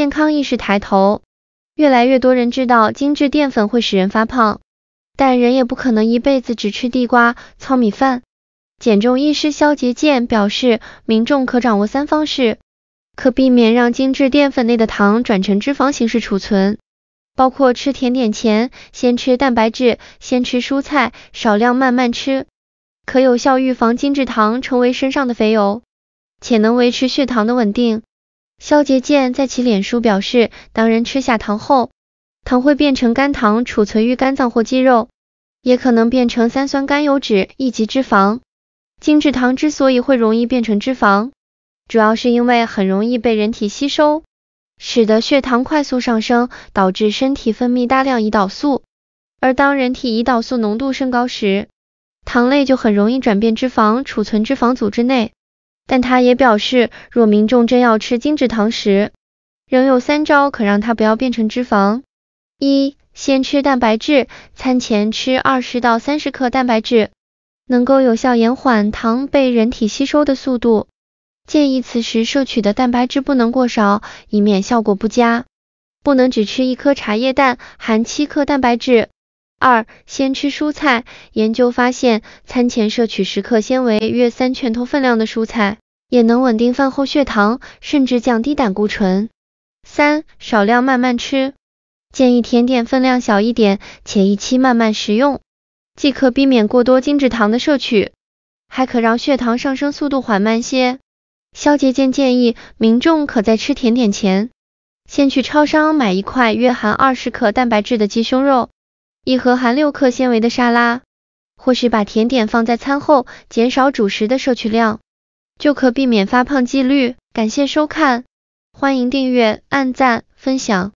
健康意识抬头，越来越多人知道精制淀粉会使人发胖，但人也不可能一辈子只吃地瓜、糙米饭。减重医师肖杰健表示，民众可掌握三方式，可避免让精制淀粉内的糖转成脂肪形式储存，包括吃甜点前先吃蛋白质，先吃蔬菜，少量慢慢吃，可有效预防精制糖成为身上的肥油，且能维持血糖的稳定。肖杰健在其脸书表示，当人吃下糖后，糖会变成肝糖储存于肝脏或肌肉，也可能变成三酸甘油脂以及脂肪。精制糖之所以会容易变成脂肪，主要是因为很容易被人体吸收，使得血糖快速上升，导致身体分泌大量胰岛素。而当人体胰岛素浓度升高时，糖类就很容易转变脂肪，储存脂肪组织内。但他也表示，若民众真要吃精制糖食，仍有三招可让它不要变成脂肪。一，先吃蛋白质，餐前吃二十到三十克蛋白质，能够有效延缓糖被人体吸收的速度。建议此时摄取的蛋白质不能过少，以免效果不佳。不能只吃一颗茶叶蛋，含七克蛋白质。二，先吃蔬菜。研究发现，餐前摄取十克纤维，约三拳头分量的蔬菜，也能稳定饭后血糖，甚至降低胆固醇。三，少量慢慢吃。建议甜点分量小一点，且一期慢慢食用，即可避免过多精制糖的摄取，还可让血糖上升速度缓慢些。肖杰健建议，民众可在吃甜点前，先去超商买一块约含二十克蛋白质的鸡胸肉。一盒含六克纤维的沙拉，或许把甜点放在餐后，减少主食的摄取量，就可避免发胖几率。感谢收看，欢迎订阅、按赞、分享。